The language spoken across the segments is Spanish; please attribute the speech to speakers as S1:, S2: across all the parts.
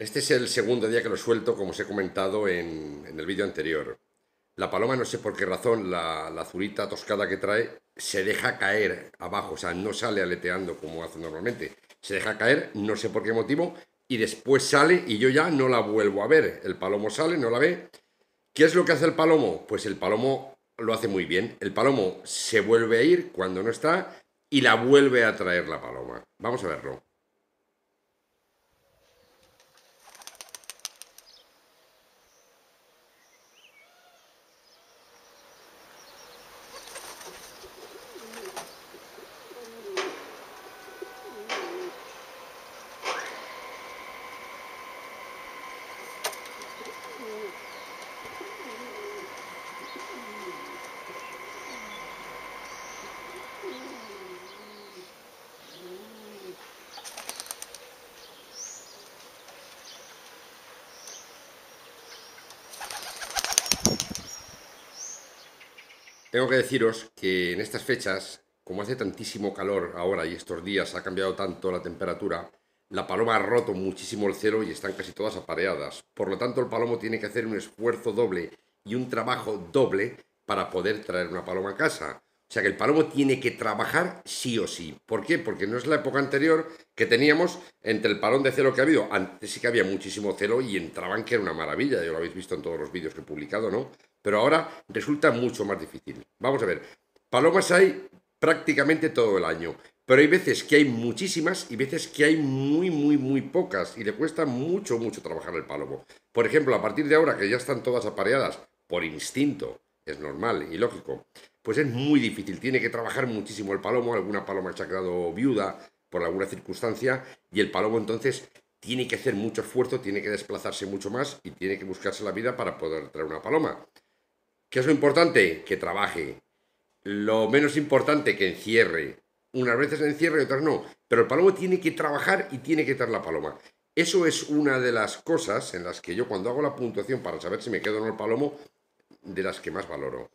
S1: Este es el segundo día que lo suelto, como os he comentado en, el vídeo anterior. La paloma, no sé por qué razón, la, la azulita toscada que trae, se deja caer abajo, o sea, no sale aleteando como hace normalmente. Se deja caer, no sé por qué motivo, y después sale y yo ya no la vuelvo a ver. El palomo sale, no la ve. ¿Qué es lo que hace el palomo? Pues el palomo lo hace muy bien. El palomo se vuelve a ir cuando no está y la vuelve a traer la paloma. Vamos a verlo. Tengo que deciros que en estas fechas, como hace tantísimo calor ahora y estos días ha cambiado tanto la temperatura, la paloma ha roto muchísimo el cero y están casi todas apareadas. Por lo tanto, el palomo tiene que hacer un esfuerzo doble y un trabajo doble para poder traer una paloma a casa. O sea que el palomo tiene que trabajar sí o sí. ¿Por qué? Porque no es la época anterior que teníamos entre el palón de celo que ha habido. Antes sí que había muchísimo celo y entraban que era una maravilla. Ya lo habéis visto en todos los vídeos que he publicado, ¿no? pero ahora resulta mucho más difícil. Vamos a ver, palomas hay prácticamente todo el año, pero hay veces que hay muchísimas y veces que hay muy, muy, muy pocas y le cuesta mucho, mucho trabajar el palomo. Por ejemplo, a partir de ahora que ya están todas apareadas por instinto, es normal y lógico, pues es muy difícil, tiene que trabajar muchísimo el palomo, alguna paloma se ha quedado viuda por alguna circunstancia y el palomo entonces tiene que hacer mucho esfuerzo, tiene que desplazarse mucho más y tiene que buscarse la vida para poder traer una paloma. ¿Qué es lo importante? Que trabaje. Lo menos importante, que encierre. Unas veces encierre y otras no. Pero el palomo tiene que trabajar y tiene que estar la paloma. Eso es una de las cosas en las que yo cuando hago la puntuación para saber si me quedo o no el palomo, de las que más valoro.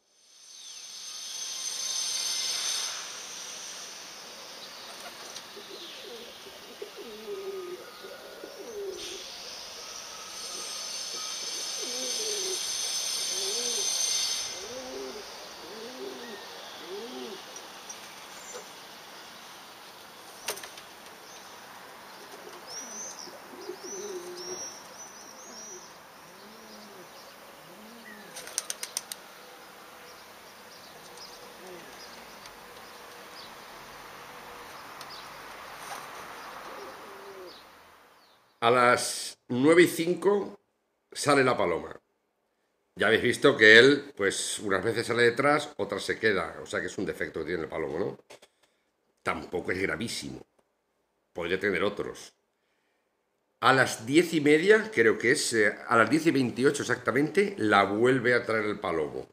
S1: A las 9 y 5 sale la paloma. Ya habéis visto que él, pues unas veces sale detrás, otras se queda. O sea que es un defecto que tiene el palomo, ¿no? Tampoco es gravísimo. Podría tener otros. A las diez y media, creo que es, eh, a las diez y veintiocho exactamente, la vuelve a traer el palomo.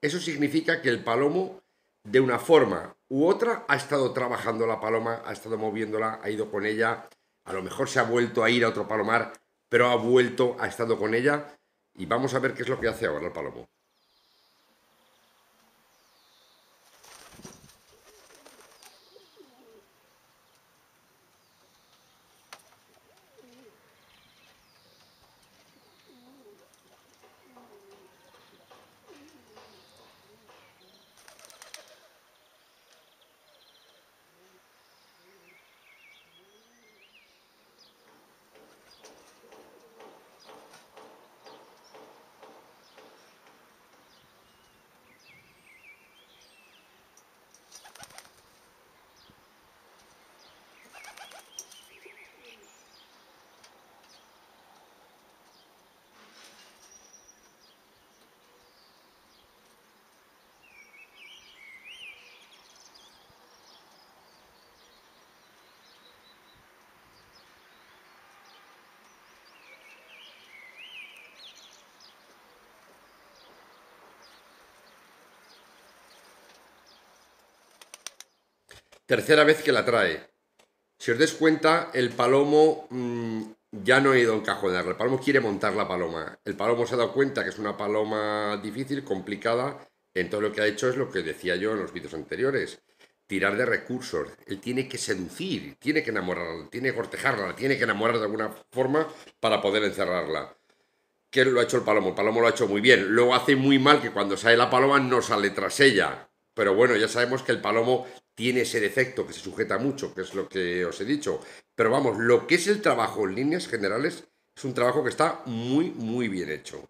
S1: Eso significa que el palomo, de una forma u otra, ha estado trabajando la paloma, ha estado moviéndola, ha ido con ella, a lo mejor se ha vuelto a ir a otro palomar, pero ha vuelto, ha estado con ella y vamos a ver qué es lo que hace ahora el palomo. Tercera vez que la trae. Si os des cuenta, el palomo mm, ya no ha ido a encajonar. El palomo quiere montar la paloma. El palomo se ha dado cuenta que es una paloma difícil, complicada. Entonces lo que ha hecho es lo que decía yo en los vídeos anteriores. Tirar de recursos. Él tiene que seducir, tiene que enamorarla, tiene que cortejarla, tiene que enamorar de alguna forma para poder encerrarla. ¿Qué lo ha hecho el palomo? El palomo lo ha hecho muy bien. Luego hace muy mal que cuando sale la paloma no sale tras ella. Pero bueno, ya sabemos que el palomo tiene ese defecto que se sujeta mucho, que es lo que os he dicho. Pero vamos, lo que es el trabajo en líneas generales es un trabajo que está muy, muy bien hecho.